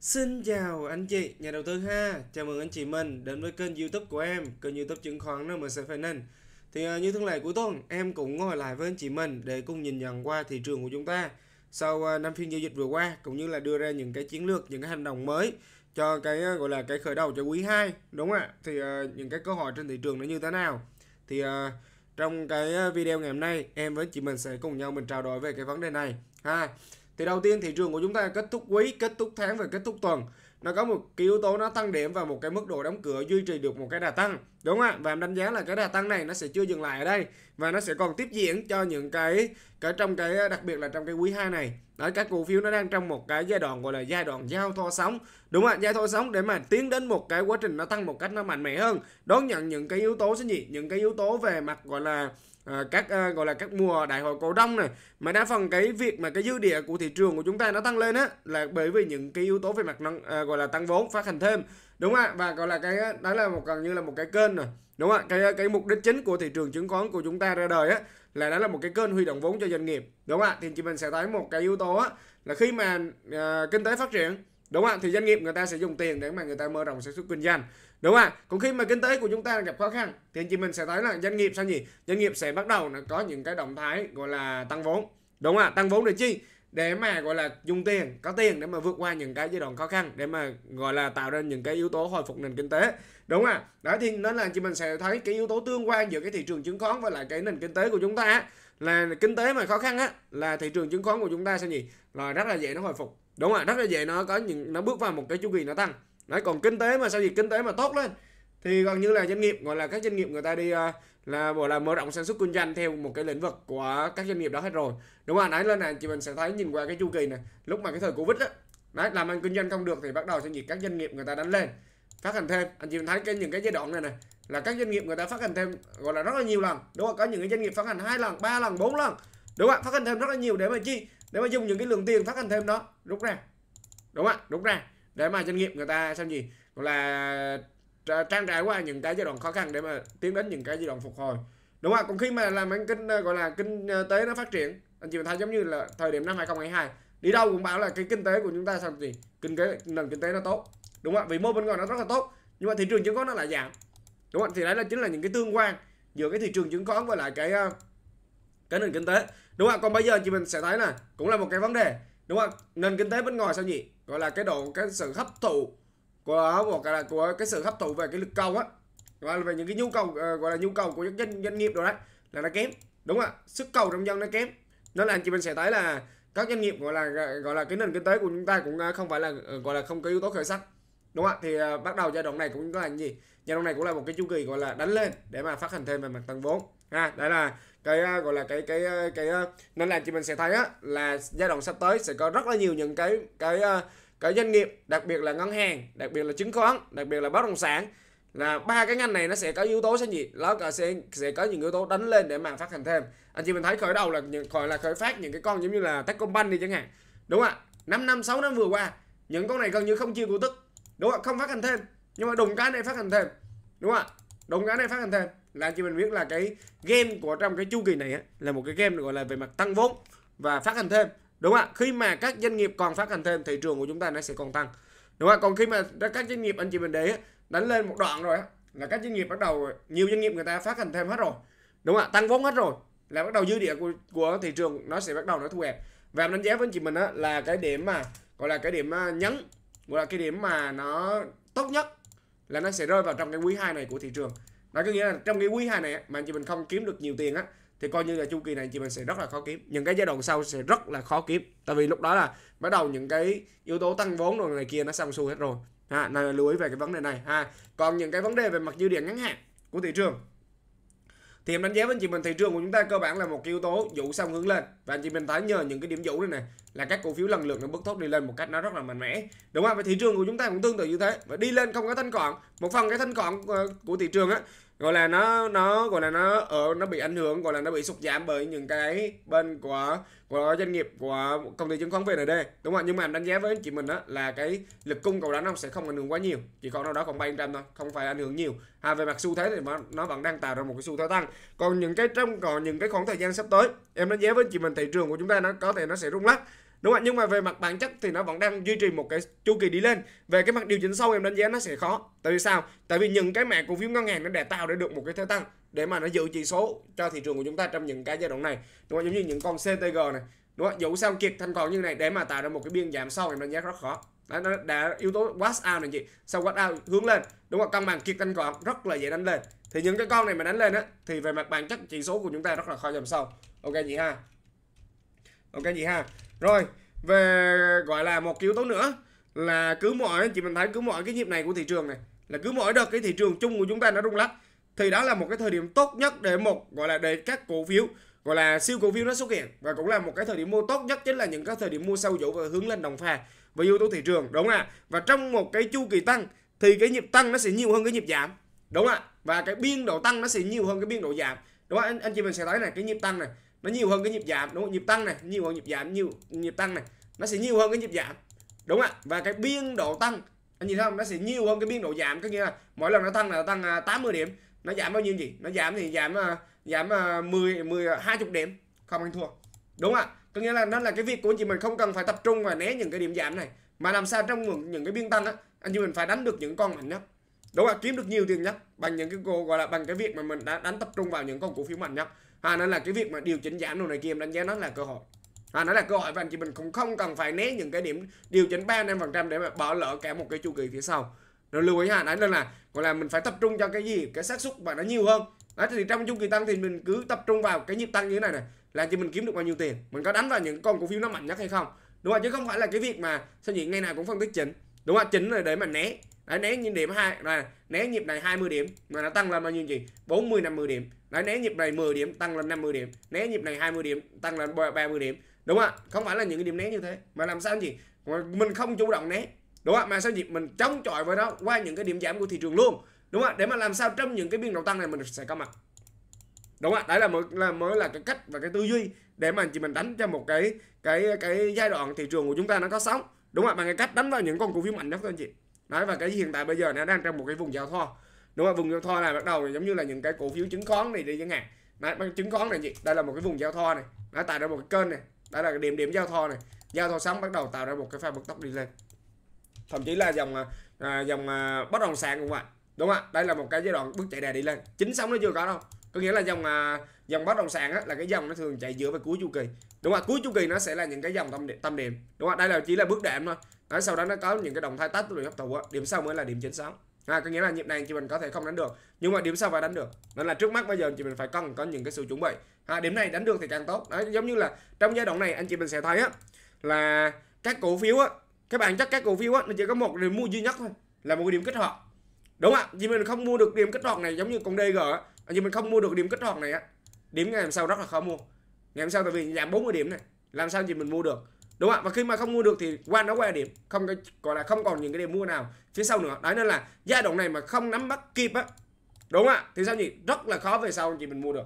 Xin chào anh chị, nhà đầu tư ha. Chào mừng anh chị mình đến với kênh YouTube của em, kênh YouTube chứng khoán NMC Finance. Thì à, như thường lệ cuối tuần, em cũng ngồi lại với anh chị mình để cùng nhìn nhận qua thị trường của chúng ta sau à, năm phiên giao dịch vừa qua cũng như là đưa ra những cái chiến lược, những cái hành động mới cho cái à, gọi là cái khởi đầu cho quý 2, đúng không ạ? Thì những cái cơ hội trên thị trường nó như thế nào? Thì trong cái video ngày hôm nay em với chị mình sẽ cùng nhau mình trao đổi về cái vấn đề này ha thì đầu tiên thị trường của chúng ta kết thúc quý kết thúc tháng và kết thúc tuần nó có một cái yếu tố nó tăng điểm và một cái mức độ đóng cửa duy trì được một cái đà tăng đúng không ạ và em đánh giá là cái đà tăng này nó sẽ chưa dừng lại ở đây và nó sẽ còn tiếp diễn cho những cái cái trong cái đặc biệt là trong cái quý 2 này đấy các cổ phiếu nó đang trong một cái giai đoạn gọi là giai đoạn giao thoa sóng đúng không ạ giao thoa sóng để mà tiến đến một cái quá trình nó tăng một cách nó mạnh mẽ hơn đón nhận những cái yếu tố sẽ gì những cái yếu tố về mặt gọi là À, các à, gọi là các mùa đại hội cổ đông này mà đa phần cái việc mà cái dư địa của thị trường của chúng ta nó tăng lên á là bởi vì những cái yếu tố về mặt năng, à, gọi là tăng vốn phát hành thêm đúng không ạ và gọi là cái đó là một gần như là một cái kênh rồi đúng không ạ cái cái mục đích chính của thị trường chứng khoán của chúng ta ra đời á là đó là một cái kênh huy động vốn cho doanh nghiệp đúng không ạ thì chị mình sẽ thấy một cái yếu tố á, là khi mà à, kinh tế phát triển đúng không ạ thì doanh nghiệp người ta sẽ dùng tiền để mà người ta mở rộng sản xuất kinh doanh đúng không ạ còn khi mà kinh tế của chúng ta gặp khó khăn thì chị mình sẽ thấy là doanh nghiệp sao nhỉ doanh nghiệp sẽ bắt đầu là có những cái động thái gọi là tăng vốn đúng không ạ tăng vốn để chi để mà gọi là dùng tiền có tiền để mà vượt qua những cái giai đoạn khó khăn để mà gọi là tạo ra những cái yếu tố hồi phục nền kinh tế đúng không à? đó thì nên là chị mình sẽ thấy cái yếu tố tương quan giữa cái thị trường chứng khoán và lại cái nền kinh tế của chúng ta là kinh tế mà khó khăn á là thị trường chứng khoán của chúng ta sẽ gì là rất là dễ nó hồi phục đúng không à? rất là dễ nó có những nó bước vào một cái chu kỳ nó tăng đấy còn kinh tế mà sao gì kinh tế mà tốt lên thì gần như là doanh nghiệp gọi là các doanh nghiệp người ta đi uh, là bộ là mở rộng sản xuất kinh doanh theo một cái lĩnh vực của các doanh nghiệp đó hết rồi đúng không đấy lên là chị mình sẽ thấy nhìn qua cái chu kỳ này lúc mà cái thời covid đó, đấy làm ăn kinh doanh không được thì bắt đầu sẽ nhiệt các doanh nghiệp người ta đánh lên phát hành thêm anh chị mình thấy cái những cái giai đoạn này này là các doanh nghiệp người ta phát hành thêm gọi là rất là nhiều lần đúng không có những cái doanh nghiệp phát hành hai lần ba lần bốn lần đúng không phát hành thêm rất là nhiều để mà chi để mà dùng những cái lượng tiền phát hành thêm đó rút ra đúng không rút ra để mà doanh nghiệp người ta xem gì gọi là trang trải qua những cái giai đoạn khó khăn để mà tiến đến những cái giai đoạn phục hồi đúng không còn khi mà làm ăn kinh ờ, gọi là kinh ờ, tế nó phát triển anh chị mình thấy giống như là thời điểm năm 2022 đi đâu cũng bảo là cái kinh tế của chúng ta sao gì kinh tế nền kinh tế nó tốt đúng không vì mô bên ngoài nó rất là tốt nhưng mà thị trường chứng khoán nó lại giảm đúng không thì đấy là chính là những cái tương quan giữa cái thị trường chứng khoán với lại cái ờ, cái nền kinh tế đúng không còn bây giờ anh chị mình sẽ thấy là cũng là một cái vấn đề đúng không nền kinh tế bên ngoài sao nhỉ gọi là cái độ cái sự hấp thụ của một cái là của cái sự hấp thụ về cái lực cầu á gọi về những cái nhu cầu uh, gọi là nhu cầu của các doanh, doanh nghiệp rồi đấy là nó kém đúng không ạ sức cầu trong dân nó kém nó là anh chị mình sẽ thấy là các doanh nghiệp gọi là gọi là cái nền kinh tế của chúng ta cũng ờ, không phải là ờ, gọi là không có yếu tố khởi sắc đúng không ạ thì uh, bắt đầu giai đoạn này cũng có là gì giai đoạn này cũng là một cái chu kỳ gọi là đánh lên để mà phát hành thêm về mặt tăng vốn ha đấy là cái uh, gọi là cái cái cái uh, nên là chị mình sẽ thấy á là giai đoạn sắp tới sẽ có rất là nhiều những cái cái uh, cả doanh nghiệp đặc biệt là ngân hàng đặc biệt là chứng khoán đặc biệt là bất động sản là ba cái ngành này nó sẽ có yếu tố sẽ gì nó sẽ sẽ có những yếu tố đánh lên để mà phát hành thêm anh chị mình thấy khởi đầu là những gọi là khởi phát những cái con giống như là Techcombank đi chẳng hạn đúng không ạ 5 năm 6 năm vừa qua những con này gần như không chia cổ tức đúng không ạ không phát hành thêm nhưng mà đùng cái này phát hành thêm đúng không ạ đùng cái này phát hành thêm là anh chị mình biết là cái game của trong cái chu kỳ này á, là một cái game gọi là về mặt tăng vốn và phát hành thêm đúng không ạ khi mà các doanh nghiệp còn phát hành thêm thị trường của chúng ta nó sẽ còn tăng đúng không ạ còn khi mà các doanh nghiệp anh chị mình để đánh lên một đoạn rồi là các doanh nghiệp bắt đầu nhiều doanh nghiệp người ta phát hành thêm hết rồi đúng không ạ tăng vốn hết rồi là bắt đầu dư địa của, của thị trường nó sẽ bắt đầu nó thu hẹp và em đánh giá với anh chị mình á, là cái điểm mà gọi là cái điểm à, nhấn gọi là cái điểm mà nó tốt nhất là nó sẽ rơi vào trong cái quý 2 này của thị trường nó có nghĩa là trong cái quý 2 này mà anh chị mình không kiếm được nhiều tiền á thì coi như là chu kỳ này chị mình sẽ rất là khó kiếm những cái giai đoạn sau sẽ rất là khó kiếm tại vì lúc đó là bắt đầu những cái yếu tố tăng vốn rồi này kia nó xong xuôi hết rồi ha này là lưu ý về cái vấn đề này ha còn những cái vấn đề về mặt dư địa ngắn hạn của thị trường thì em đánh giá với anh chị mình thị trường của chúng ta cơ bản là một yếu tố dụ xong hướng lên và anh chị mình thấy nhờ những cái điểm dụ này này là các cổ phiếu lần lượt nó bứt thốt đi lên một cách nó rất là mạnh mẽ đúng không và thị trường của chúng ta cũng tương tự như thế và đi lên không có thanh cọn một phần cái thanh cọn ờ, của thị trường á gọi là nó nó gọi là nó ở ờ, nó bị ảnh hưởng gọi là nó bị sụt giảm bởi những cái bên của của doanh nghiệp của công ty chứng khoán VND đúng không nhưng mà em đánh giá với anh chị mình đó là cái lực cung cầu đánh nó sẽ không ảnh hưởng quá nhiều chỉ còn đâu đó còn trăm thôi không phải ảnh hưởng nhiều à, về mặt xu thế thì mà nó vẫn đang tạo ra một cái xu thế tăng còn những cái trong còn những cái khoảng thời gian sắp tới em đánh giá với anh chị mình thị trường của chúng ta nó có thể nó sẽ rung lắc đúng không ạ nhưng mà về mặt bản chất thì nó vẫn đang duy trì một cái chu kỳ đi lên về cái mặt điều chỉnh sâu em đánh giá nó sẽ khó tại vì sao tại vì những cái mẹ cổ phiếu ngân hàng nó đã tạo để được một cái thế tăng để mà nó giữ chỉ số cho thị trường của chúng ta trong những cái giai đoạn này đúng không giống như những con CTG này đúng không dẫu sao kiệt thanh còn như này để mà tạo ra một cái biên giảm sâu em đánh giá rất khó đã, đã, đã yếu tố wash out này chị sau wash out hướng lên đúng không cân bằng kiệt thanh còn rất là dễ đánh lên thì những cái con này mà đánh lên á thì về mặt bản chất chỉ số của chúng ta rất là khó giảm sâu ok chị ha ok chị ha rồi về gọi là một yếu tố nữa là cứ mỗi chị mình thấy cứ mỗi cái nhịp này của thị trường này là cứ mỗi đợt cái thị trường chung của chúng ta nó rung lắc thì đó là một cái thời điểm tốt nhất để một gọi là để các cổ phiếu gọi là siêu cổ phiếu nó xuất hiện và cũng là một cái thời điểm mua tốt nhất chính là những cái thời điểm mua sâu dỗ và hướng lên đồng pha và yếu tố thị trường đúng không ạ và trong một cái chu kỳ tăng thì cái nhịp tăng nó sẽ nhiều hơn cái nhịp giảm đúng không ạ và cái biên độ tăng nó sẽ nhiều hơn cái biên độ giảm đúng không anh, anh chị mình sẽ thấy này cái nhịp tăng này nó nhiều hơn cái nhịp giảm đúng không nhịp tăng này nhiều hơn nhịp giảm nhiều nhịp tăng này nó sẽ nhiều hơn cái nhịp giảm đúng không ạ và cái biên độ tăng anh nhìn thấy không nó sẽ nhiều hơn cái biên độ giảm có nghĩa là mỗi lần nó tăng là nó tăng 80 à, điểm nó giảm bao nhiêu gì nó giảm thì giảm à, giảm 10 10 20 điểm không ăn thua đúng không ạ có nghĩa là nó là cái việc của anh chị mình không cần phải tập trung và né những cái điểm giảm này mà làm sao trong những cái biên tăng á anh chị mình phải đánh được những con mạnh nhất đúng không ạ kiếm được nhiều tiền nhất bằng những cái gọi là bằng cái việc mà mình đã đánh tập trung vào những con cổ phiếu mạnh nhất à, nên là cái việc mà điều chỉnh giảm đồ này kia em đánh giá nó là cơ hội à, nó là cơ hội và anh chị mình cũng không cần phải né những cái điểm điều chỉnh ba năm phần trăm để mà bỏ lỡ cả một cái chu kỳ phía sau rồi lưu ý ha đấy nên là gọi là mình phải tập trung cho cái gì cái xác suất mà nó nhiều hơn đấy thì trong chu kỳ tăng thì mình cứ tập trung vào cái nhịp tăng như thế này này là chị mình kiếm được bao nhiêu tiền mình có đánh vào những con cổ phiếu nó mạnh nhất hay không đúng không chứ không phải là cái việc mà sao nhỉ ngày nào cũng phân tích chính đúng không chính là để mà né đấy né nhịp điểm hai này né nhịp này 20 điểm mà nó tăng lên bao nhiêu gì 40 50 điểm đấy né nhịp này 10 điểm tăng lên 50 điểm né nhịp này 20 điểm tăng lên 30 điểm đúng không ạ không phải là những cái điểm né như thế mà làm sao gì mình không chủ động né đúng không ạ mà sao gì mình chống chọi với nó qua những cái điểm giảm của thị trường luôn đúng không ạ để mà làm sao trong những cái biên độ tăng này mình sẽ có mặt đúng không ạ đấy là mới là mới là cái cách và cái tư duy để mà chị mình đánh cho một cái cái cái giai đoạn thị trường của chúng ta nó có sóng đúng không ạ bằng cái cách đánh vào những con cổ phiếu mạnh nhất thôi anh chị nói và cái hiện tại bây giờ nó đang trong một cái vùng giao thoa đúng không vùng giao thoa này bắt đầu giống như là những cái cổ phiếu chứng khoán này đi chẳng hạn nói chứng khoán này gì đây là một cái vùng giao thoa này nó tạo ra một cái kênh này đây là cái điểm điểm giao thoa này giao thoa sóng bắt đầu tạo ra một cái pha bật tốc đi lên thậm chí là dòng à, à, dòng à, bất động sản cũng vậy đúng không ạ đây là một cái giai đoạn bước chạy đà đi lên chính sóng nó chưa có đâu có nghĩa là dòng à, dòng bất động sản á, là cái dòng nó thường chạy giữa và cuối chu kỳ đúng không cuối chu kỳ nó sẽ là những cái dòng tâm điểm, tâm điểm đúng không đây là chỉ là bước đệm thôi đó, sau đó nó có những cái động thái tách rồi hấp thụ á. điểm sau mới là điểm chính sáu à, có nghĩa là nhịp này chị mình có thể không đánh được nhưng mà điểm sau phải đánh được nên là trước mắt bây giờ chị mình phải cần có những cái sự chuẩn bị à, điểm này đánh được thì càng tốt đó, giống như là trong giai đoạn này anh chị mình sẽ thấy á, là các cổ phiếu á, các bạn chắc các cổ phiếu á, nó chỉ có một điểm mua duy nhất thôi là một cái điểm kích hoạt đúng không ạ chị mình không mua được điểm kích hoạt này giống như con dg á chị mình không mua được điểm kích hoạt này á điểm ngày hôm sau rất là khó mua ngày hôm sau tại vì giảm 40 điểm này làm sao gì mình mua được đúng không ạ và khi mà không mua được thì qua nó qua điểm không gọi là không còn những cái điểm mua nào phía sau nữa đấy nên là giai đoạn này mà không nắm bắt kịp á đúng không ạ thì sao nhỉ rất là khó về sau chị mình mua được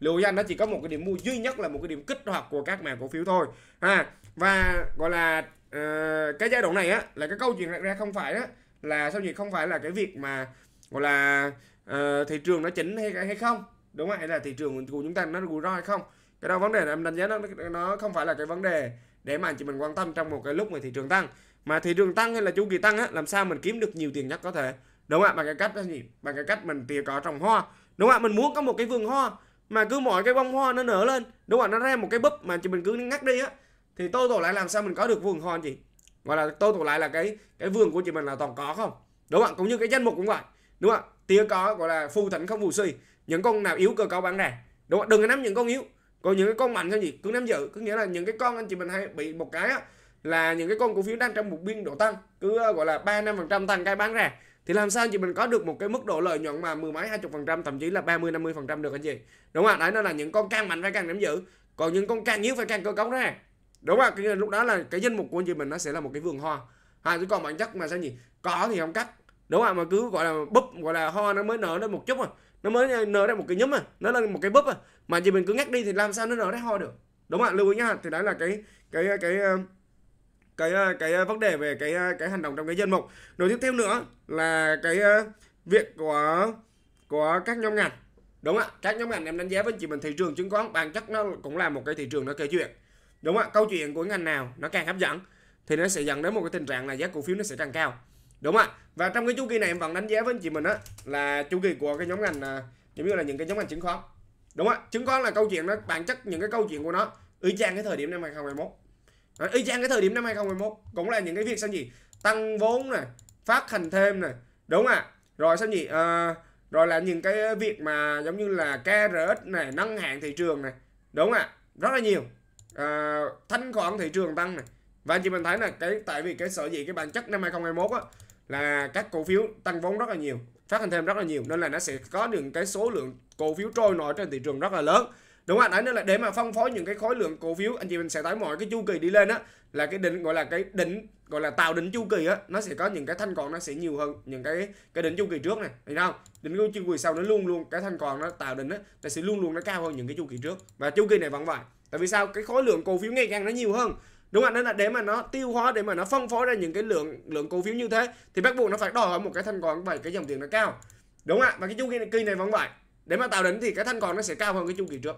lưu danh nó chỉ có một cái điểm mua duy nhất là một cái điểm kích hoạt của các mảng cổ phiếu thôi ha và gọi là uh, cái giai đoạn này á là cái câu chuyện ra không phải á là sao nhỉ không phải là cái việc mà gọi là uh, thị trường nó chỉnh hay hay không đúng không hay là thị trường của chúng ta nó rủi ro hay không cái đó vấn đề là em đánh giá nó nó không phải là cái vấn đề để mà anh chị mình quan tâm trong một cái lúc mà thị trường tăng mà thị trường tăng hay là chu kỳ tăng á làm sao mình kiếm được nhiều tiền nhất có thể đúng không ạ bằng cái cách là gì bằng cái cách mình tỉa cỏ trồng hoa đúng không ạ mình muốn có một cái vườn hoa mà cứ mỗi cái bông hoa nó nở lên đúng không ạ nó ra một cái búp mà chị mình cứ ngắt đi á thì tô tổ lại làm sao mình có được vườn hoa anh chị gọi là tô tổ lại là cái cái vườn của chị mình là toàn có không đúng không ạ cũng như cái danh mục cũng vậy đúng không ạ tía có gọi là phù thỉnh không phù suy những con nào yếu cơ cấu bán ra đúng không? đừng có nắm những con yếu còn những cái con mạnh sao gì cứ nắm giữ có nghĩa là những cái con anh chị mình hay bị một cái á, là những cái con cổ phiếu đang trong một biên độ tăng cứ ờ, gọi là ba năm phần trăm tăng cái bán ra thì làm sao anh chị mình có được một cái mức độ lợi nhuận mà mười mấy hai chục phần trăm thậm chí là 30 50 phần trăm được anh chị đúng không ạ? đấy nó là những con càng mạnh phải càng nắm giữ còn những con càng yếu phải càng cơ cấu ra đúng không cái lúc đó là cái danh mục của anh chị mình nó sẽ là một cái vườn hoa hai chứ còn bản chất mà sao gì, có thì không cắt đúng không ạ? mà cứ gọi là búp gọi là ho nó mới nở lên một chút rồi nó mới nở ra một cái nhúm à nó là một cái búp à mà chỉ mình cứ ngắt đi thì làm sao nó nở ra hoa được đúng không ạ lưu ý nhá thì đấy là cái cái cái ờ, cái ờ, cái, cái, ờ, cái vấn đề về cái cái hành động trong cái dân mục rồi tiếp theo nữa là cái việc của của các nhóm ngành đúng không ạ các nhóm ngành em đánh giá với chị mình thị trường chứng khoán bản chất nó cũng là một cái thị trường nó kể chuyện đúng không ạ câu chuyện của ngành nào nó càng hấp dẫn thì nó sẽ dẫn đến một cái tình trạng là giá cổ phiếu nó sẽ càng cao đúng ạ và trong cái chu kỳ này em vẫn đánh giá với anh chị mình á là chu kỳ của cái nhóm ngành à, giống như là những cái nhóm ngành chứng khoán đúng ạ chứng khoán là câu chuyện đó bản chất những cái câu chuyện của nó y chang cái thời điểm năm 2021 y chang cái thời điểm năm 2021 cũng là những cái việc sao gì tăng vốn này phát hành thêm này đúng ạ rồi sao gì à, ờ, rồi là những cái việc mà giống như là KRX này nâng hạng thị trường này đúng ạ rất là nhiều à, thanh khoản thị trường tăng này và chị mình thấy là cái tại vì cái sở dĩ cái bản chất năm 2021 á là các cổ phiếu tăng vốn rất là nhiều phát hành thêm rất là nhiều nên là nó sẽ có những cái số lượng cổ phiếu trôi nổi trên thị trường rất là lớn đúng không ạ đấy nên là để mà phân phối những cái khối lượng cổ phiếu anh chị mình sẽ thấy mọi cái chu kỳ đi lên á là cái đỉnh gọi là cái đỉnh gọi là tạo đỉnh chu kỳ á nó sẽ có những cái thanh còn nó sẽ nhiều hơn những cái cái đỉnh chu kỳ trước này thấy không đỉnh chu kỳ sau nó luôn luôn cái thanh còn nó tạo đỉnh á nó sẽ luôn luôn nó cao hơn những cái chu kỳ trước và chu kỳ này vẫn vậy tại vì sao cái khối lượng cổ phiếu ngày càng nó nhiều hơn đúng không nên là để mà nó tiêu hóa để mà nó phân phối ra những cái lượng lượng cổ phiếu như thế thì bắt buộc nó phải đòi hỏi một cái thanh khoản và cái dòng tiền nó cao đúng không ạ và cái chu kỳ này vẫn vậy để mà tạo đỉnh thì cái thanh khoản nó sẽ cao hơn cái chu kỳ trước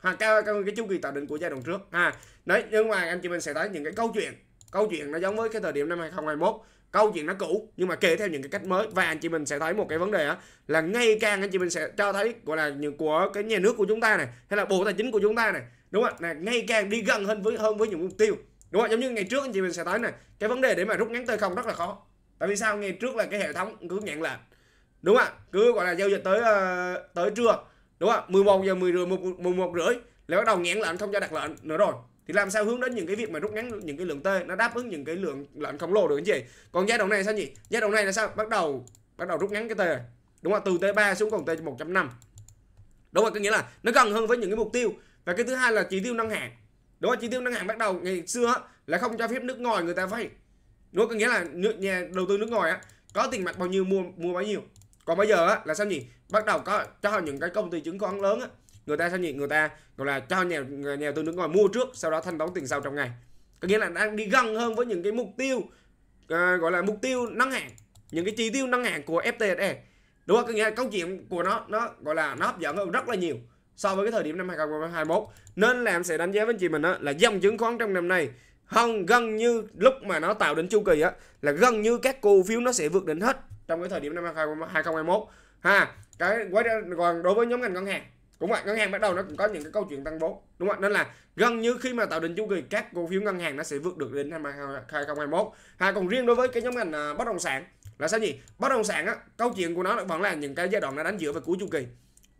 ha, cao, cao hơn cái chu kỳ tạo đỉnh của giai đoạn trước ha đấy nhưng mà anh chị mình sẽ thấy những cái câu chuyện câu chuyện nó giống với cái thời điểm năm 2021 câu chuyện nó cũ nhưng mà kể theo những cái cách mới và anh chị mình sẽ thấy một cái vấn đề á là ngày càng anh chị mình sẽ cho thấy gọi là những của cái nhà nước của chúng ta này hay là bộ tài chính của chúng ta này đúng không ạ là ngày càng đi gần hơn với hơn với những mục tiêu đúng không giống như ngày trước anh chị mình sẽ thấy này cái vấn đề để mà rút ngắn tới không rất là khó tại vì sao ngày trước là cái hệ thống cứ nhận lệnh đúng không ạ cứ gọi là giao dịch tới uh, tới trưa đúng không ạ 11 giờ 10 rưỡi 11 rưỡi là bắt đầu nhãn lệnh không cho đặt lệnh nữa rồi thì làm sao hướng đến những cái việc mà rút ngắn những cái lượng T nó đáp ứng những cái lượng lệnh khổng lồ được anh chị còn giai đoạn này sao nhỉ giai đoạn này là sao bắt đầu bắt đầu rút ngắn cái T đúng không từ T3 xuống còn T 1.5 đúng rồi có nghĩa là nó gần hơn với những cái mục tiêu và cái thứ hai là chỉ tiêu nâng hạn đúng không chỉ tiêu ngân hàng bắt đầu ngày xưa là không cho phép nước ngoài người ta vay đúng không? có nghĩa là nước nhà đầu tư nước ngoài á có tiền mặt bao nhiêu mua mua bao nhiêu còn bây giờ á, là sao nhỉ bắt đầu có cho những cái công ty chứng khoán lớn á, người ta sao nhỉ người ta gọi là cho nhà nhà đầu tư nước ngoài mua trước sau đó thanh toán tiền sau trong ngày có nghĩa là đang đi gần hơn với những cái mục tiêu uh, gọi là mục tiêu nâng hạng những cái chi tiêu nâng hạng của FTSE đúng không có nghĩa là câu chuyện của nó nó gọi là nó hấp dẫn hơn rất là nhiều so với cái thời điểm năm 2021 nên làm sẽ đánh giá với anh chị mình đó là dòng chứng khoán trong năm nay hơn gần như lúc mà nó tạo đỉnh chu kỳ á là gần như các cổ phiếu nó sẽ vượt đỉnh hết trong cái thời điểm năm 2021 ha cái quay còn đối với nhóm ngành ngân hàng cũng vậy ngân hàng bắt đầu nó cũng có những cái câu chuyện tăng vốn đúng không nên là gần như khi mà tạo đỉnh chu kỳ các cổ phiếu ngân hàng nó sẽ vượt được đến năm 2021 ha còn riêng đối với cái nhóm ngành à, bất động sản là sao nhỉ bất động sản á câu chuyện của nó vẫn là những cái giai đoạn nó đánh giữa và cuối chu kỳ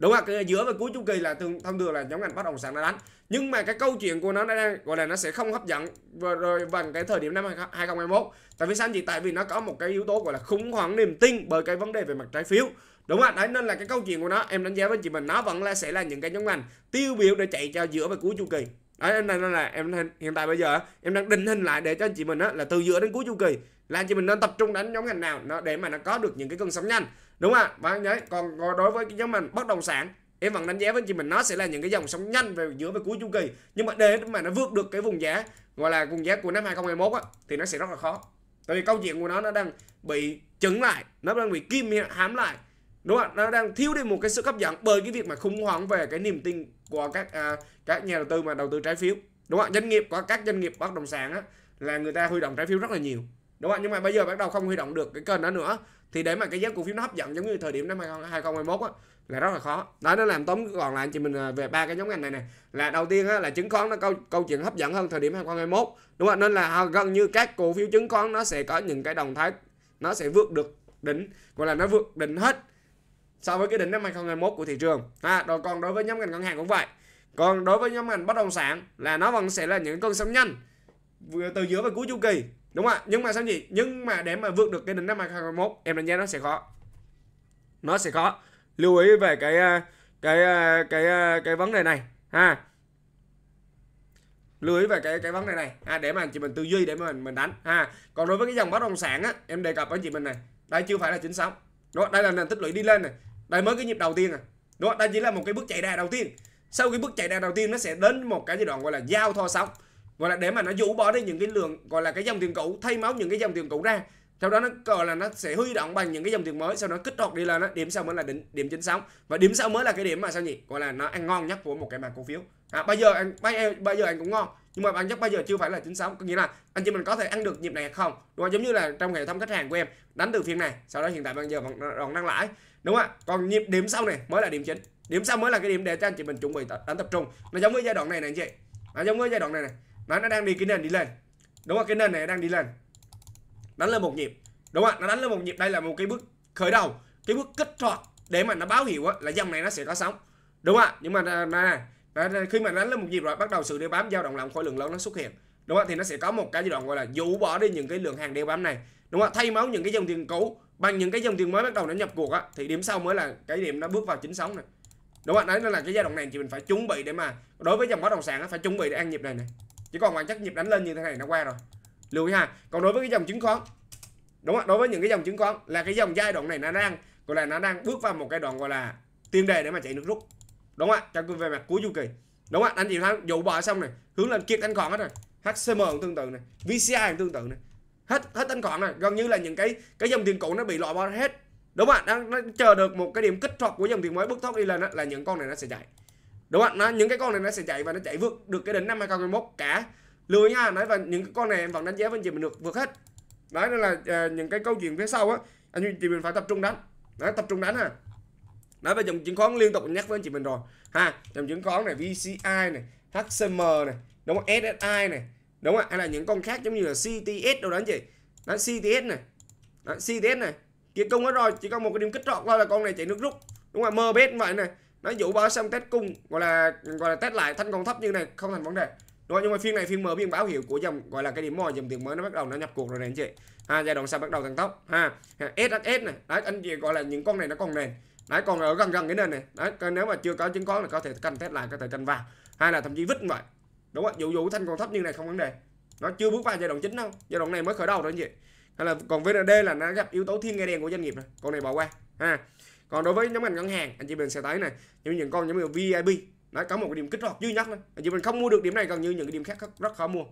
đúng không ạ giữa và cuối chu kỳ là thường thông thường là nhóm ngành bất động sản đã đánh nhưng mà cái câu chuyện của nó đang gọi là nó sẽ không hấp dẫn và rồi bằng cái thời điểm năm 2021 tại vì sao gì tại vì nó có một cái yếu tố gọi là khủng hoảng niềm tin bởi cái vấn đề về mặt trái phiếu đúng không đấy nên là cái câu chuyện của nó em đánh giá với chị mình nó vẫn là sẽ là những cái nhóm ngành tiêu biểu để chạy cho giữa và cuối chu kỳ đấy nên là, là em hiện tại bây giờ em đang định hình lại để cho anh chị mình đó là từ giữa đến cuối chu kỳ là anh chị mình nên tập trung đánh nhóm ngành nào nó để mà nó có được những cái cơn sóng nhanh đúng không ạ và đấy còn, đối với cái nhóm mình bất động sản em vẫn đánh giá với chị mình nó sẽ là những cái dòng sóng nhanh về giữa và cuối chu kỳ nhưng mà để mà nó vượt được cái vùng giá gọi là vùng giá của năm 2021 á, thì nó sẽ rất là khó tại vì câu chuyện của nó nó đang bị chững lại nó đang bị kim hám lại đúng không nó đang thiếu đi một cái sự hấp dẫn bởi cái việc mà khủng hoảng về cái niềm tin của các à, các nhà đầu tư mà đầu tư trái phiếu đúng không doanh nghiệp của các doanh nghiệp bất động sản á, là người ta huy động trái phiếu rất là nhiều đúng không nhưng mà bây giờ bắt đầu không huy động được cái kênh đó nữa thì để mà cái giá cổ phiếu nó hấp dẫn giống như thời điểm năm 2021 á là rất là khó đó nó làm tóm còn lại chị mình à, về ba cái nhóm ngành này này là đầu tiên á, là chứng khoán nó câu câu chuyện hấp dẫn hơn thời điểm 2021 đúng không nên là gần như các cổ phiếu chứng khoán nó sẽ có những cái động thái nó sẽ vượt được đỉnh gọi là nó vượt đỉnh hết so với cái đỉnh năm 2021 của thị trường à, rồi còn đối với nhóm ngành ngân hàng cũng vậy còn đối với nhóm ngành bất động sản là nó vẫn sẽ là những cơn sóng nhanh từ giữa và cuối chu kỳ đúng không ạ nhưng mà sao gì nhưng mà để mà vượt được cái đỉnh năm 2021 em đánh giá nó sẽ khó nó sẽ khó lưu ý về cái à, cái à, cái cái, à, cái vấn đề này ha lưu ý về cái cái vấn đề này ha để mà anh chị mình tư duy để mà mình mình đánh ha còn đối với cái dòng bất động sản á em đề cập với chị mình này đây chưa phải là chính sóng đó đây là nền tích lũy đi lên này đây mới cái nhịp đầu tiên à đó đây chỉ là một cái bước chạy đà đầu tiên sau cái bước chạy đà đầu tiên nó sẽ đến một cái giai đoạn gọi là giao thoa sóng gọi là để mà nó rũ bỏ đi những cái lượng gọi là cái dòng tiền cũ thay máu những cái dòng tiền cũ ra sau đó nó gọi là nó sẽ huy động bằng những cái dòng tiền mới sau đó kích hoạt đi là nó điểm sau mới là đỉnh điểm chính sóng và điểm sau mới là cái điểm mà sao nhỉ gọi là nó ăn ngon nhất của một cái màn cổ phiếu à, bây giờ anh bây, bây giờ anh cũng ngon nhưng mà bản chất bây giờ chưa phải là chính sóng có nghĩa là anh chị mình có thể ăn được nhịp này không đúng không giống như là trong hệ thống khách hàng của em đánh từ phiên này sau đó hiện tại bây giờ vẫn còn đang lãi đúng không ạ còn nhịp điểm sau này mới là điểm chính điểm sau mới là cái điểm để cho anh chị mình chuẩn bị đánh tập trung nó giống với giai đoạn này này anh chị nó giống với giai đoạn này này Đấy nó đang đi cái nền đi lên Đúng không? Cái nền này đang đi lên Đánh lên một nhịp Đúng không? Nó đánh lên một nhịp đây là một cái bước khởi đầu Cái bước kích hoạt để mà nó báo hiệu là dòng này nó sẽ có sóng Đúng không? Nhưng mà này, này, này, khi mà đánh lên một nhịp rồi bắt đầu sự đeo bám dao động lòng khối lượng lớn nó xuất hiện Đúng không? Thì nó sẽ có một cái giai đoạn gọi là dũ bỏ đi những cái lượng hàng đeo bám này Đúng không? Thay máu những cái dòng tiền cũ bằng những cái dòng tiền mới bắt đầu nó nhập cuộc á thì điểm sau mới là cái điểm nó bước vào chính sóng này đúng không đấy nên là cái giai đoạn này thì mình phải chuẩn bị để mà đối với dòng bất động sản nó phải chuẩn bị để ăn nhịp này này chỉ còn bản chất nhịp đánh lên như thế này nó qua rồi lưu ý ha còn đối với cái dòng chứng khoán đúng không đối với những cái dòng chứng khoán là cái dòng giai đoạn này nó đang gọi là nó đang bước vào một cái đoạn gọi là tiêm đề để mà chạy nước rút đúng không ạ trong về mặt cuối chu kỳ đúng không ạ anh chị thắng dụ bỏ xong này hướng lên kia anh còn hết rồi HCM cũng tương tự này VCI cũng tương tự này hết hết anh còn này gần như là những cái cái dòng tiền cũ nó bị loại bỏ hết đúng không ạ đang nó chờ được một cái điểm kích hoạt của dòng tiền mới bước thoát đi lên đó, là những con này nó sẽ chạy đúng không nó những cái con này nó sẽ chạy và nó chạy vượt được cái đỉnh năm 2021 cả lưu ý nha nói và những cái con này em vẫn đánh giá với anh chị mình được vượt hết đấy nên là uh, những cái câu chuyện phía sau á anh chị mình phải tập trung đánh đấy, tập trung đánh ha nói về dòng chứng khoán liên tục nhắc với anh chị mình rồi ha dòng chứng khoán này VCI này HCM này đúng không SSI này đúng không hay là những con khác giống như là CTS đâu đó anh chị đó CTS này đó, CTS này kia công hết rồi chỉ còn một cái điểm kích trọt thôi là con này chạy nước rút đúng không MBS vậy này nó dụ báo xong test cung gọi là gọi là test lại thanh còn thấp như này không thành vấn đề đúng không? nhưng mà phiên này phiên mở biên báo hiệu của dòng gọi là cái điểm mò dòng tiền mới nó bắt đầu nó nhập cuộc rồi này anh chị ha giai đoạn sau bắt đầu tăng tốc ha SHS này đấy anh chị gọi là những con này nó còn nền đấy còn ở gần gần cái nền này đấy nếu mà chưa có chứng có là có thể canh test lại có thể canh vào hay là thậm chí vứt vậy đúng không dụ dụ thanh còn thấp như này không vấn đề nó chưa bước vào giai đoạn chính đâu giai đoạn này mới khởi đầu rồi anh chị hay là còn VND là nó gặp yếu tố thiên nghe đen của doanh nghiệp này con này bỏ qua ha còn đối với nhóm ngành ngân hàng anh chị mình sẽ thấy này những những con giống như vip nó có một cái điểm kích hoạt duy nhất thôi anh chị mình không mua được điểm này gần như những cái điểm khác rất khó mua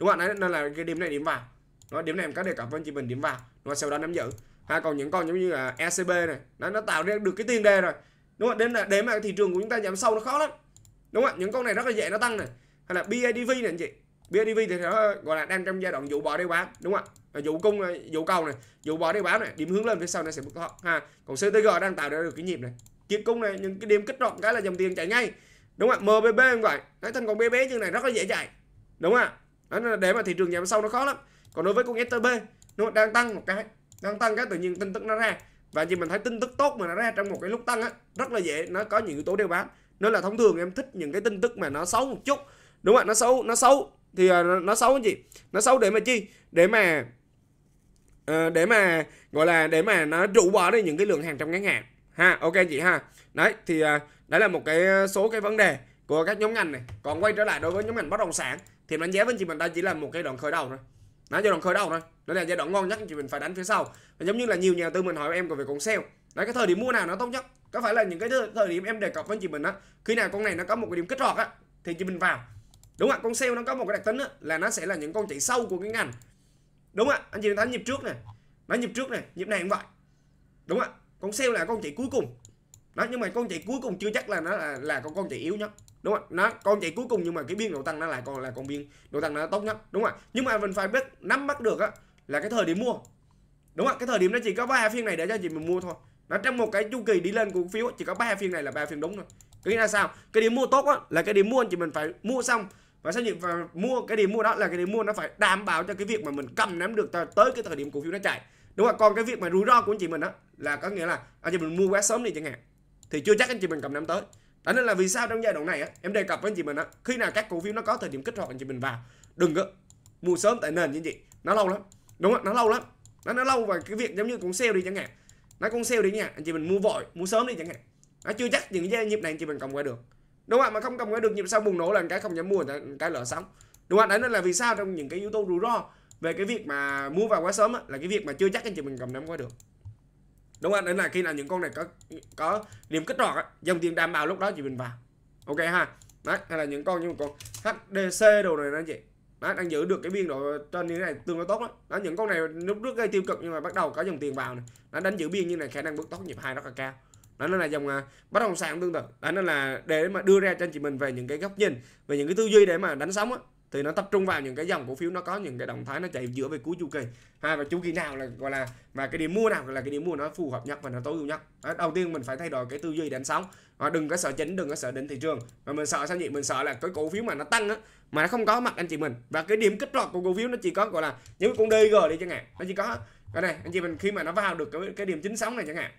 đúng không ạ nên là cái điểm này điểm vào nó điểm này em có đề cập với anh chị mình điểm vào và sau đó nắm giữ ha còn những con giống như là ecb này nó, nó tạo ra được cái tiền đề rồi đúng không đến là để mà thị trường của chúng ta giảm sâu nó khó lắm đúng không những con này rất là dễ nó tăng này hay là bidv này anh chị bidv thì nó gọi là đang trong giai đoạn dụ bỏ đi quá đúng không ạ dụ cung này, dụ cầu này dụ bò đi bán này điểm hướng lên phía sau này sẽ bật thoát ha còn ctg đang tạo ra được cái nhịp này chiếc cung này những cái điểm kích động cái là dòng tiền chạy ngay đúng không ạ mbb cũng vậy nói thành còn bé bé như này rất là dễ chạy đúng không ạ đó để mà thị trường giảm sâu nó khó lắm còn đối với con stb nó đang tăng một cái đang tăng cái tự nhiên tin tức nó ra và chị mình thấy tin tức tốt mà nó ra trong một cái lúc tăng á rất là dễ nó có những yếu tố đeo bám Nó là thông thường em thích những cái tin tức mà nó xấu một chút đúng không ạ nó xấu nó xấu thì à, nó, nó xấu gì nó xấu để mà chi để mà Ờ, để mà gọi là để mà nó rũ bỏ đi những cái lượng hàng trong ngắn hạn ha ok chị ha đấy thì uh, đấy là một cái à, số cái vấn đề của các nhóm ngành này còn quay trở lại đối với nhóm ngành bất động sản thì đánh giá với chị mình đây chỉ là một cái đoạn khởi đầu thôi nó giai đoạn khởi đầu thôi đó là giai đoạn ngon nhất chị mình phải đánh phía sau và giống như là nhiều nhà tư mình hỏi em còn về con sale đấy cái thời điểm mua nào nó tốt nhất có phải là những cái thời điểm em đề cập với chị mình á khi nào con này nó có một cái điểm kích hoạt á thì chị mình vào đúng không ạ con sale nó có một cái đặc tính á, là nó sẽ là những con chạy sâu của cái ngành đúng ạ anh chị đang đánh nhịp trước này nó nhịp trước này nhịp này cũng vậy đúng ạ con sale là con chạy cuối cùng đó nhưng mà con chạy cuối cùng chưa chắc là nó là là con con chạy yếu nhất đúng ạ nó con chạy cuối cùng nhưng mà cái biên độ tăng nó lại còn là con biên độ tăng nó tốt nhất đúng ạ nhưng mà mình phải biết nắm bắt được á là cái thời điểm mua đúng ạ cái thời điểm nó chỉ có ba phiên này để cho chị mình mua thôi nó trong một cái chu kỳ đi lên của cổ phiếu chỉ có ba phiên này là ba phiên đúng rồi cái là sao cái điểm mua tốt á là cái điểm mua anh chị mình phải mua xong và xác nhận và mua cái điểm mua đó là cái điểm mua nó phải đảm bảo cho cái việc mà mình cầm nắm được tới cái thời điểm cổ phiếu nó chạy đúng không còn cái việc mà rủi ro của anh chị mình đó là có nghĩa là à, anh chị mình mua quá sớm đi chẳng hạn thì chưa chắc anh chị mình cầm nắm tới đó nên là vì sao trong giai đoạn này á, em đề cập với anh chị mình á, khi nào các cổ phiếu nó có thời điểm kích hoạt anh chị mình vào đừng có mua sớm tại nền như anh chị nó lâu lắm đúng không nó lâu lắm nó nó lâu và cái việc giống như cũng sale đi chẳng hạn nó cũng sale đi nha anh chị mình mua vội mua sớm đi chẳng hạn nó chưa chắc những cái nhịp này anh chị mình cầm qua được đúng không ạ mà không cầm cái được nhịp sau bùng nổ là cái không dám mua cái lỡ sóng đúng không ạ đấy nên là vì sao trong những cái yếu tố rủi ro về cái việc mà mua vào quá sớm á, là cái việc mà chưa chắc anh chị mình cầm nắm quá được đúng không đấy là khi nào những con này có có điểm kích hoạt dòng tiền đảm bảo lúc đó chị mình vào ok ha đấy hay là những con như một con hdc đồ này anh chị đó, đang giữ được cái biên độ trên như thế này tương đối tốt đó. đó những con này lúc trước gây tiêu cực nhưng mà bắt đầu có dòng tiền vào này nó đánh giữ biên như này khả năng bước tốt nhịp hai rất là cao đó nên là dòng à, bất động sản tương tự đó nên là để mà đưa ra cho anh chị mình về những cái góc nhìn về những cái tư duy để mà đánh sóng á thì nó tập trung vào những cái dòng cổ phiếu nó có những cái động thái nó chạy giữa về cuối chu kỳ ha và chu kỳ nào là gọi là và cái điểm mua nào là cái điểm mua nó phù hợp nhất và nó tối ưu nhất đó, đầu tiên mình phải thay đổi cái tư duy đánh sóng à, đừng có sợ chính đừng có sợ định thị trường mà mình sợ sao vậy? mình sợ là cái cổ phiếu mà nó tăng á mà nó không có mặt anh chị mình và cái điểm kích lọt của cổ phiếu nó chỉ có gọi là những con DG đi chẳng hạn nó chỉ có cái này anh chị mình khi mà nó vào được cái, cái điểm chính sóng này chẳng hạn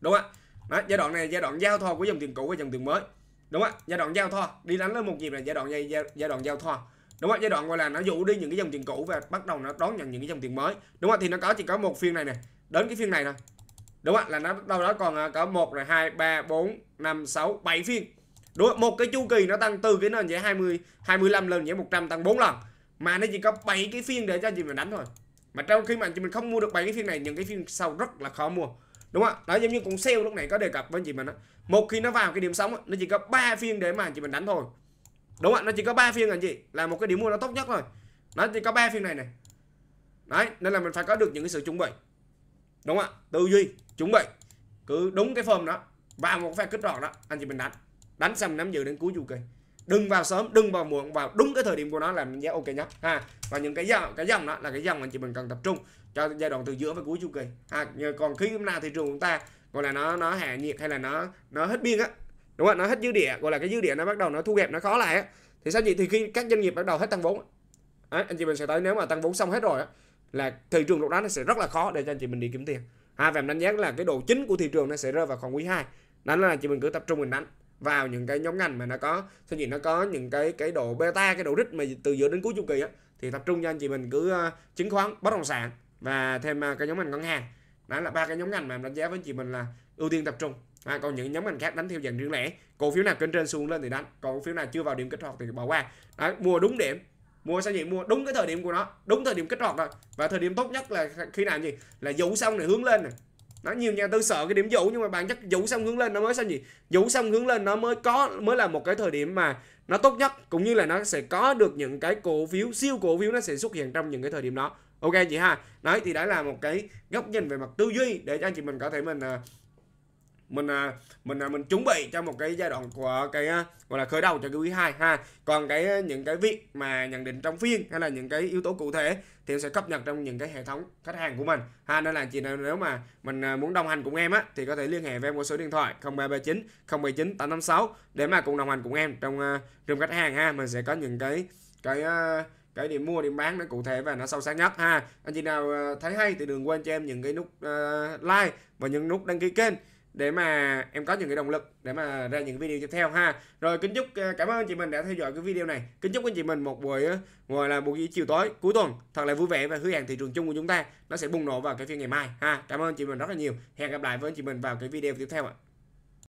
đúng không ạ đó, giai đoạn này giai đoạn giao thoa của dòng tiền cũ và dòng tiền mới đúng không ạ giai đoạn giao thoa đi đánh lên một nhịp là giai đoạn giai, giai đoạn giao thoa đúng không giai đoạn gọi là nó dụ đi những cái dòng tiền cũ và bắt đầu nó đón nhận những cái dòng tiền mới đúng không ạ thì nó có chỉ có một phiên này này đến cái phiên này thôi đúng không là nó đâu đó còn à, có một rồi hai ba bốn năm sáu bảy phiên đúng không? một cái chu kỳ nó tăng từ cái nền giá 20 25 lên giá 100 tăng 4 lần mà nó chỉ có 7 cái phiên để cho chị mình đánh thôi mà trong khi mà chị mình không mua được 7 cái phiên này những cái phiên sau rất là khó mua đúng không ạ đó giống như cũng sale lúc này có đề cập với anh chị mình đó một khi nó vào cái điểm sóng nó chỉ có 3 phiên để mà anh chị mình đánh thôi đúng không ạ nó chỉ có 3 phiên anh chị là một cái điểm mua nó tốt nhất rồi nó chỉ có 3 phiên này này đấy nên là mình phải có được những cái sự chuẩn bị đúng không ạ tư duy chuẩn bị cứ đúng cái form đó vào một pha kích đòn đó anh chị mình đánh đánh xong nắm giữ đến cuối chu kỳ đừng vào sớm đừng vào muộn vào đúng cái thời điểm của nó là mình giá ok nhất ha và những cái dòng cái dòng đó là cái dòng anh chị mình cần tập trung cho giai đoạn từ giữa và cuối chu kỳ à, còn khi nào thị trường chúng ta gọi là nó nó hạ nhiệt hay là nó nó hết biên á đúng không nó hết dư địa gọi là cái dư địa nó bắt đầu nó thu hẹp nó khó lại á thì sao vậy thì khi các doanh nghiệp bắt đầu hết tăng vốn Đấy, anh chị mình sẽ tới nếu mà tăng vốn xong hết rồi á là thị trường lúc đó nó sẽ rất là khó để cho anh chị mình đi kiếm tiền à, và em đánh giá là cái độ chính của thị trường nó sẽ rơi vào khoảng quý 2 đánh là chị mình cứ tập trung mình đánh vào những cái nhóm ngành mà nó có sao gì nó có những cái cái độ beta cái độ rít mà từ giữa đến cuối chu kỳ á thì tập trung cho anh chị mình cứ ờ, chứng khoán bất động sản và thêm à, cái nhóm ngành ngân hàng đó là ba cái nhóm ngành mà em đánh giá với chị mình là ưu tiên tập trung à, còn những nhóm ngành khác đánh theo dạng riêng lẻ cổ phiếu nào kênh trên xuống lên thì đánh còn cổ phiếu nào chưa vào điểm kích hoạt thì bỏ qua đó, mua đúng điểm mua sao gì mua đúng cái thời điểm của nó đúng thời điểm kích hoạt rồi và thời điểm tốt nhất là khi nào gì là dụ xong này hướng lên này nó nhiều nhà tư sợ cái điểm dụ nhưng mà bạn chắc dụ xong hướng lên nó mới sao gì dụ xong hướng lên nó mới có mới là một cái thời điểm mà nó tốt nhất cũng như là nó sẽ có được những cái cổ phiếu siêu cổ phiếu nó sẽ xuất hiện trong những cái thời điểm đó ok chị ha nói thì đã là một cái góc nhìn về mặt tư duy để cho anh chị mình có thể mình à, mình à, mình à, mình chuẩn bị cho một cái giai đoạn của cái gọi là khởi đầu cho cái quý 2 ha. Còn cái những cái việc mà nhận định trong phiên hay là những cái yếu tố cụ thể thì em sẽ cập nhật trong những cái hệ thống khách hàng của mình ha nên là chị nếu mà mình muốn đồng hành cùng em á thì có thể liên hệ với em qua số điện thoại 0339 079 856 để mà cùng đồng hành cùng em trong uh, room khách hàng ha. Mình sẽ có những cái cái uh, cái điểm mua điểm bán nó cụ thể và nó sâu sắc nhất ha anh chị nào ờ, thấy hay thì đừng quên cho em những cái nút uh, like và những nút đăng ký kênh để mà em có những cái động lực để mà ra những video tiếp theo ha rồi kính chúc ờ, cảm ơn anh chị mình đã theo dõi cái video này kính chúc anh chị mình một buổi gọi là buổi chiều tối cuối tuần thật là vui vẻ và hứa hẹn thị trường chung của chúng ta nó sẽ bùng nổ vào cái phiên ngày mai ha cảm ơn chị mình rất là nhiều hẹn gặp lại với anh chị mình vào cái video tiếp theo ạ